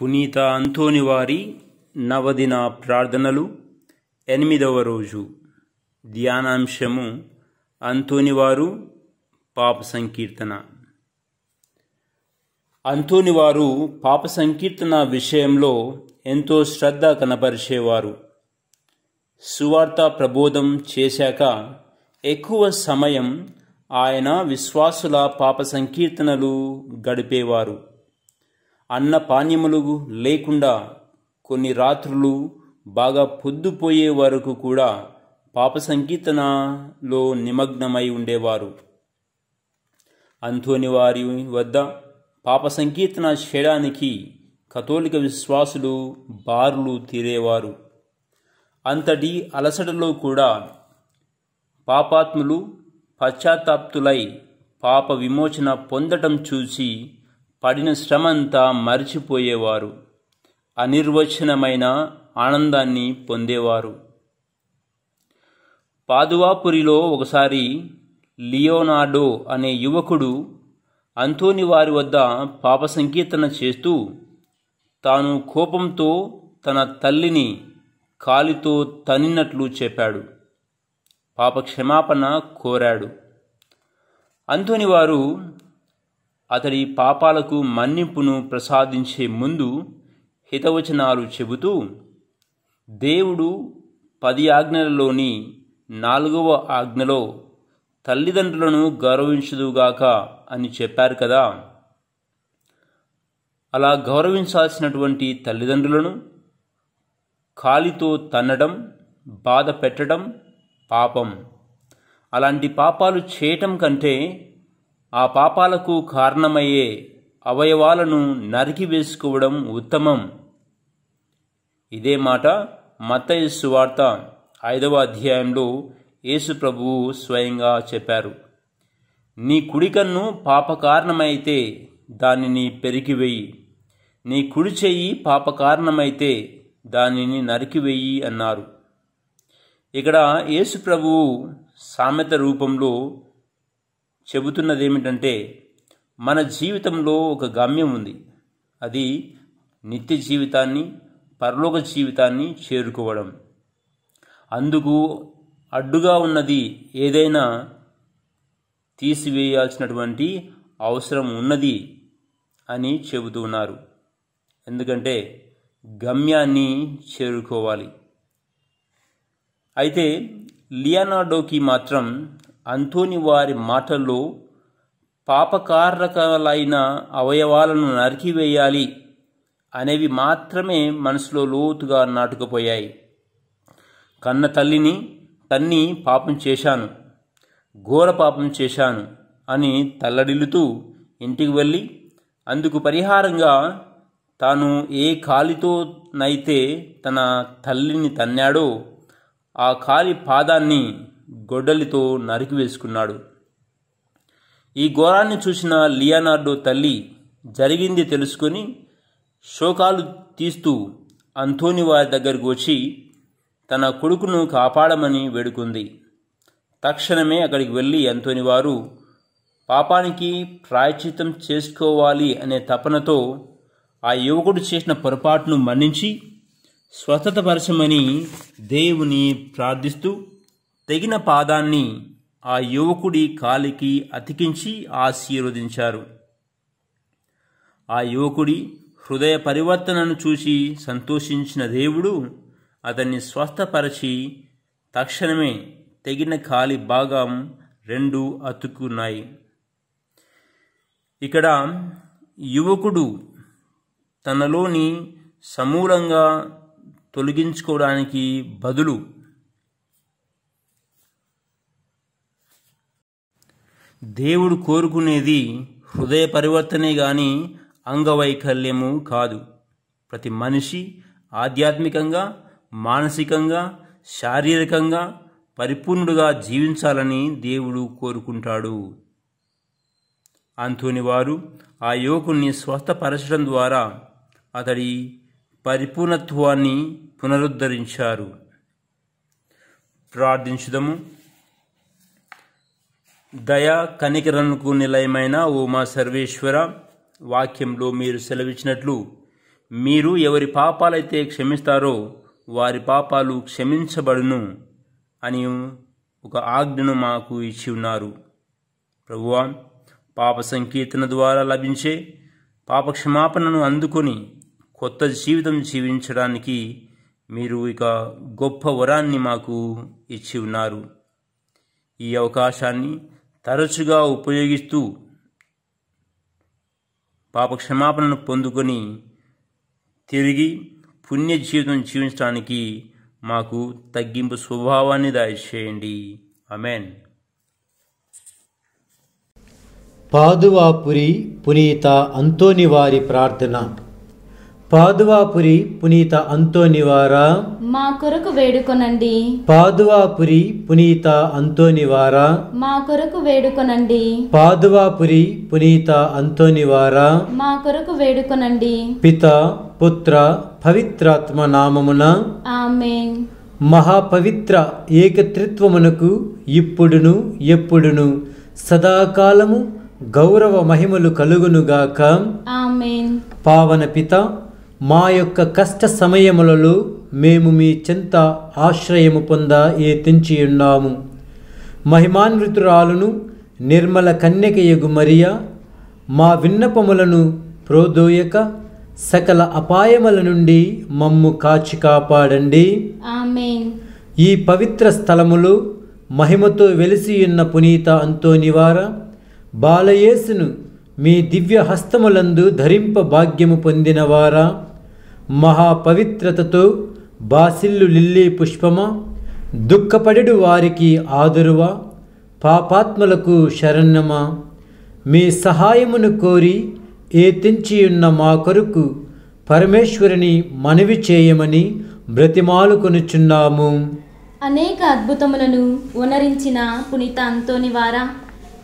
పునీత అంతోని వారి నవదిన ప్రార్థనలు ఎనిమిదవ రోజు ధ్యానాంశము అంతోనివారు పాప సంకీర్తన అంతోనివారు పాప సంకీర్తన విషయంలో ఎంతో శ్రద్ధ కనపరిచేవారు సువార్త ప్రబోధం చేశాక ఎక్కువ సమయం ఆయన విశ్వాసుల పాప సంకీర్తనలు గడిపేవారు అన్న పానీయములు లేకుండా కొన్ని రాత్రులు బాగా పొద్దుపోయే వరకు కూడా పాప సంకీర్తనలో నిమగ్నమై ఉండేవారు అంతోని వారి వద్ద పాప సంకీర్తన చేయడానికి కథోలిక విశ్వాసులు బారులు తీరేవారు అంతటి అలసటలో కూడా పాపాత్ములు పశ్చాత్తాప్తులై పాప విమోచన పొందటం చూసి పడిన శ్రమంతా మరిచిపోయేవారు అనిర్వచనమైన ఆనందాన్ని పొందేవారు పాదువాపురిలో ఒకసారి లియోనార్డో అనే యువకుడు అంతోని వారి వద్ద పాప సంకీర్తన చేస్తూ తాను కోపంతో తన తల్లిని కాలితో తన్నినట్లు చెప్పాడు పాప క్షమాపణ కోరాడు అంతోని వారు అతడి పాపాలకు మన్నింపును ప్రసాదించే ముందు హితవచనాలు చెబుతూ దేవుడు పది ఆజ్ఞలలోని నాలుగవ ఆజ్ఞలో తల్లిదండ్రులను గౌరవించుదుగాక అని చెప్పారు కదా అలా గౌరవించాల్సినటువంటి తల్లిదండ్రులను కాలితో తన్నడం బాధ పెట్టడం పాపం అలాంటి పాపాలు చేయటం కంటే ఆ పాపాలకు కారణమయ్యే అవయవాలను నరికివేసుకోవడం ఉత్తమం ఇదే మాట మతయస్సు వార్త ఐదవ అధ్యాయంలో యేసు ప్రభువు స్వయంగా చెప్పారు నీ కుడికన్ను కారణమైతే దానిని పెరికివేయి నీ కుడి చెయ్యి పాప కారణమైతే దానిని నరికివేయి అన్నారు ఇక్కడ యేసు ప్రభువు సామెత రూపంలో చెబుతున్నది ఏమిటంటే మన జీవితంలో ఒక గమ్యం ఉంది అది నిత్య జీవితాన్ని పరలోక జీవితాన్ని చేరుకోవడం అందుకు అడ్డుగా ఉన్నది ఏదైనా తీసివేయాల్సినటువంటి అవసరం ఉన్నది అని చెబుతున్నారు ఎందుకంటే గమ్యాన్ని చేరుకోవాలి అయితే లియానార్డోకి మాత్రం అంతోని వారి మాటల్లో పాపకారకాలైన అవయవాలను నరికివేయాలి అనేవి మాత్రమే మనసులో లోతుగా నాటుకుపోయాయి కన్న తల్లిని తన్ని పాపం చేశాను ఘోర పాపం చేశాను అని తల్లడిల్లుతూ ఇంటికి వెళ్ళి అందుకు పరిహారంగా తాను ఏ కాలితోనైతే తన తల్లిని తన్నాడో ఆ కాలి పాదాన్ని గొడ్డలితో నరికి వేసుకున్నాడు ఈ ఘోరాన్ని చూసిన లియానార్డో తల్లి జరిగింది తెలుసుకొని శోకాలు తీస్తూ అంతోని వారి దగ్గరకు వచ్చి తన కొడుకును కాపాడమని వేడుకుంది తక్షణమే అక్కడికి వెళ్ళి అంతోని వారు పాపానికి ప్రాయచితం చేసుకోవాలి అనే తపనతో ఆ యువకుడు చేసిన పొరపాటును మన్నించి పరచమని దేవుని ప్రార్థిస్తూ తెగిన పాదాన్ని ఆ యువకుడి కాలికి అతికించి ఆశీర్వదించారు ఆ యువకుడి హృదయ పరివర్తనను చూసి సంతోషించిన దేవుడు అతన్ని స్వస్థపరచి తక్షణమే తెగిన కాలి భాగం రెండు అతుక్కున్నాయి ఇక్కడ యువకుడు తనలోని సమూలంగా తొలగించుకోవడానికి బదులు దేవుడు కోరుకునేది హృదయ పరివర్తనే గాని అంగవైకల్యము కాదు ప్రతి మనిషి ఆధ్యాత్మికంగా మానసికంగా శారీరకంగా పరిపూర్ణుడుగా జీవించాలని దేవుడు కోరుకుంటాడు అంతోని వారు ఆ యువకుణ్ణి స్వస్థపరచడం ద్వారా అతడి పరిపూర్ణత్వాన్ని పునరుద్ధరించారు ప్రార్థించుదము దయా కనికరణకు నిలయమైన ఓ మా సర్వేశ్వర వాక్యంలో మీరు సెలవిచ్చినట్లు మీరు ఎవరి పాపాలైతే క్షమిస్తారో వారి పాపాలు క్షమించబడును అని ఒక ఆజ్ఞను మాకు ఇచ్చి ఉన్నారు ప్రభువా పాప సంకీర్తన ద్వారా లభించే పాపక్షమాపణను అందుకొని కొత్త జీవితం జీవించడానికి మీరు ఇక గొప్ప వరాన్ని మాకు ఇచ్చి ఉన్నారు ఈ అవకాశాన్ని తరచుగా ఉపయోగిస్తూ పాపక్షమాపణను పొందుకొని తిరిగి పుణ్య జీవితం జీవించడానికి మాకు తగ్గింపు స్వభావాన్ని దయచేయండి అమెన్ పాదువాపురి పునీత అంతోని వారి ప్రార్థన పాదువాపురి పునీత అంతోనివారా మా కొరకు వేడుకొనండి పాదువాపురి పునీత అంతోనివారా మా కొరకు వేడుకొనండి పాదువాపురి పునీత అంతోనివారా మా కొరకు వేడుకొనండి పిత పుత్ర పవిత్రాత్మ నామమున ఆమెన్ మహాపవిత్ర ఏకత్రిత్వమునకు ఇప్పుడును ఎప్పుడును సదాకాలము గౌరవ మహిమలు కలుగునుగాక ఆమెన్ పావన పిత మా యొక్క కష్ట సమయములలో మేము మీ చెంత ఆశ్రయము పొంద ఏతించి ఉన్నాము మహిమాన్వితురాలును నిర్మల కన్యకయగు మరియ మా విన్నపములను ప్రోదోయక సకల అపాయముల నుండి మమ్ము కాచి కాపాడండి ఈ పవిత్ర స్థలములు మహిమతో వెలిసియున్న పునీత అంతోనివార బాలయేసును మీ దివ్య హస్తములందు ధరింప భాగ్యము పొందినవారా మహాపవిత్రతతో బాసిల్లు లిల్లీ పుష్పమ దుఃఖపడెడు వారికి ఆదురువ పాపాత్మలకు శరణమ మీ సహాయమును కోరి ఏతించియున్న మా కొరకు పరమేశ్వరుని మనవి చేయమని బ్రతిమాలుకొనుచున్నాము అనేక అద్భుతములను ఉనరించిన పునీత అంతోని వారా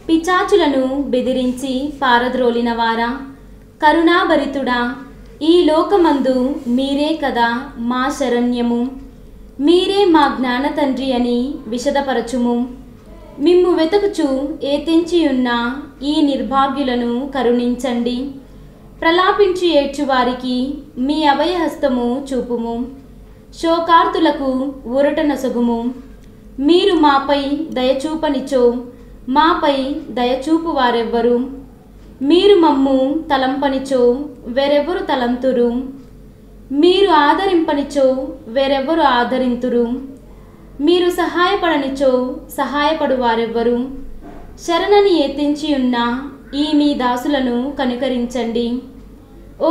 పిచాచులను బెదిరించి పారద్రోలిన వారా కరుణాభరితుడా ఈ లోకమందు మీరే కదా మా శరణ్యము మీరే మా జ్ఞాన తండ్రి అని విషదపరచుము మిమ్ము వెతుకుచు ఉన్న ఈ నిర్భాగ్యులను కరుణించండి ప్రలాపించి ఏడ్చువారికి మీ అభయహస్తము చూపుము శోకార్తులకు ఊరట నసుగుము మీరు మాపై దయచూపనిచో మాపై దయచూపు వారెవ్వరు మీరు మమ్ము తలంపనిచో వేరెవ్వరు తలంతురు మీరు ఆదరింపనిచో వేరెవ్వరు ఆదరింతురు మీరు సహాయపడనిచో సహాయపడు వారెవ్వరు శరణని ఎత్తించి ఉన్న ఈ మీ దాసులను కనుకరించండి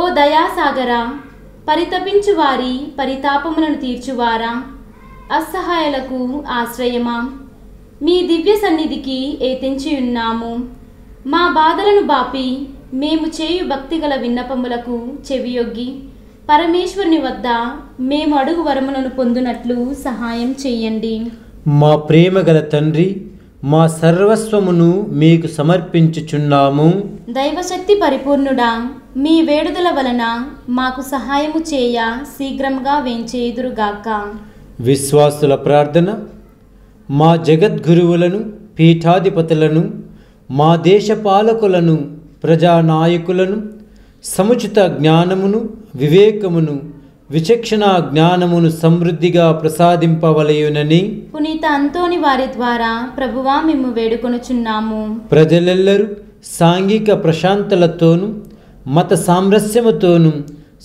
ఓ దయాసాగరా పరితపించు వారి పరితాపములను తీర్చువారా అసహాయలకు ఆశ్రయమా మీ దివ్య సన్నిధికి ఏతించి ఉన్నాము మా బాధలను బాపి మేము చేయు భక్తిగల విన్నపములకు చెవియొగ్గి పరమేశ్వరుని వద్ద మేము అడుగు వరములను పొందునట్లు సహాయం చేయండి మా ప్రేమ గల తండ్రి మా సర్వస్వమును మీకు సమర్పించుచున్నాము దైవశక్తి పరిపూర్ణుడా మీ వేడుదల వలన మాకు సహాయము చేయ శీఘ్రంగా వేంచేదురుగాక విశ్వాసుల ప్రార్థన మా జగద్గురువులను పీఠాధిపతులను మా దేశ పాలకులను ప్రజానాయకులను సముచిత జ్ఞానమును వివేకమును విచక్షణ జ్ఞానమును సమృద్ధిగా ప్రసాదింపవలయునని పునీత అంతోని వారి ద్వారా ప్రభువా మేము వేడుకొనుచున్నాము ప్రజలెల్లరూ సాంఘిక ప్రశాంతలతోనూ మత సామరస్యముతోనూ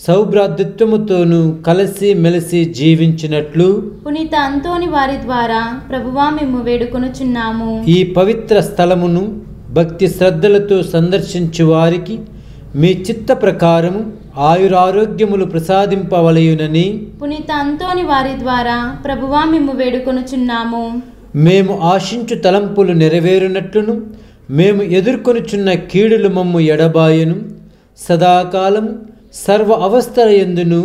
సౌభ్రాతృత్వముతోనూ కలిసి మెలిసి జీవించినట్లు పునీత అంతోని వారి ద్వారా ప్రభువా మేము వేడుకొనుచున్నాము ఈ పవిత్ర స్థలమును భక్తి శ్రద్ధలతో సందర్శించు వారికి మీ చిత్త ప్రకారము ఆయురారోగ్యములు ప్రసాదింపవలయునని పునీత అంతోని వారి ద్వారా ప్రభువా మేము వేడుకొనుచున్నాము మేము ఆశించు తలంపులు నెరవేరునట్లును మేము ఎదుర్కొనుచున్న కీడులు మమ్ము ఎడబాయను సదాకాలం సర్వ అవస్థల ఎందును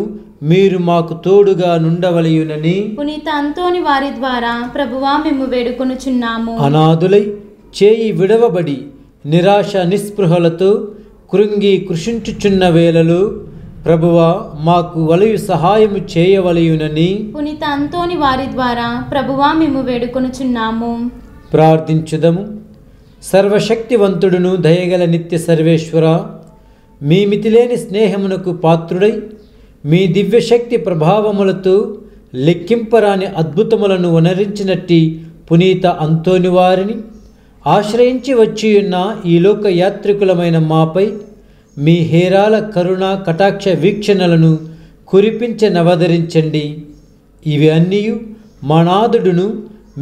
మీరు మాకు తోడుగా నుండవలయునని పునీత అంతోని వారి ద్వారా ప్రభువా మేము వేడుకొనుచున్నాము అనాథులై చేయి విడవబడి నిరాశ నిస్పృహలతో కృంగి కృషించుచున్న వేళలు ప్రభువా మాకు వలయు సహాయము చేయవలయునని పునీత అంతోని వారి ద్వారా ప్రభువా మేము వేడుకొనుచున్నాము ప్రార్థించుదము సర్వశక్తివంతుడును దయగల నిత్య సర్వేశ్వర మీ మితిలేని స్నేహమునకు పాత్రుడై మీ దివ్యశక్తి ప్రభావములతో లెక్కింపరాని అద్భుతములను వనరించినట్టి పునీత అంతోని వారిని ఆశ్రయించి వచ్చియున్న ఈ లోక యాత్రికులమైన మాపై మీ హేరాల కరుణ కటాక్ష వీక్షణలను కురిపించనవదరించండి ఇవి అన్నీ మా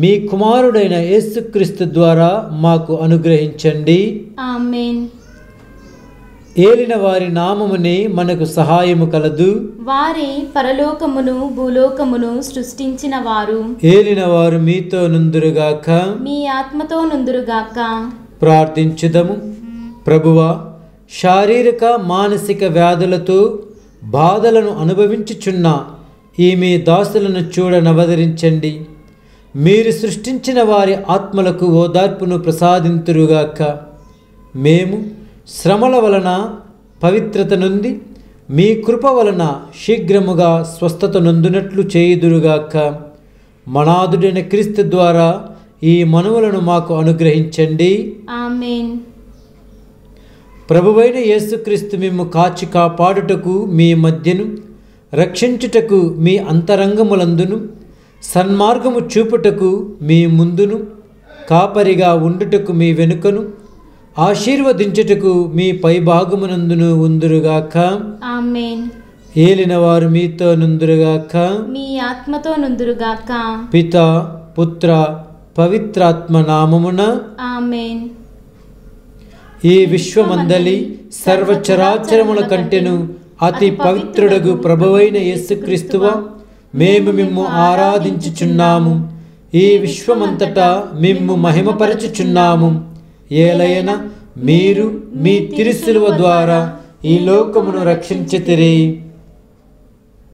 మీ కుమారుడైన యేసుక్రీస్తు ద్వారా మాకు అనుగ్రహించండి ఆమెన్ ఏలిన వారి నామమునే మనకు సహాయము కలదు వారే పరలోకమును భూలోకమును సృష్టించిన వారు ఏలిన వారు మీతో నుందురుగాక మీ ఆత్మతో నుందురుగాక ప్రార్థించుదము ప్రభువా శారీరక మానసిక వ్యాధులతో బాధలను అనుభవించుచున్న ఈమె దాసులను చూడనవదరించండి మీరు సృష్టించిన వారి ఆత్మలకు ఓదార్పును ప్రసాదింతురుగాక మేము శ్రమల వలన పవిత్రత నుండి మీ కృప వలన శీఘ్రముగా స్వస్థత నొందునట్లు చేయుదురుగాక మనాదుడైన క్రీస్తు ద్వారా ఈ మనువులను మాకు అనుగ్రహించండి ప్రభువైన యేసుక్రీస్తు మేము కాచి కాపాడుటకు మీ మధ్యను రక్షించుటకు మీ అంతరంగములందును సన్మార్గము చూపుటకు మీ ముందును కాపరిగా ఉండుటకు మీ వెనుకను ఆశీర్వదించుటకు మీ పై భాగమునందును ఉందురుగాక ఆమేన్ ఏలినవారు మీతో నుందురుగాక మీ ఆత్మతో నుందురుగాక పిత పుత్ర పవిత్రాత్మ నామమున ఆమేన్ ఈ విశ్వమందలి సర్వచరాచరముల కంటెను అతి పవిత్రుడగు ప్రభువైన యేసుక్రీస్తువ మేము మిమ్ము ఆరాధించుచున్నాము ఈ విశ్వమంతటా మిమ్ము మహిమపరచుచున్నాము ఏలైనా మీరు మీ తిరుసులువ ద్వారా ఈ లోకమును రక్షించితిరి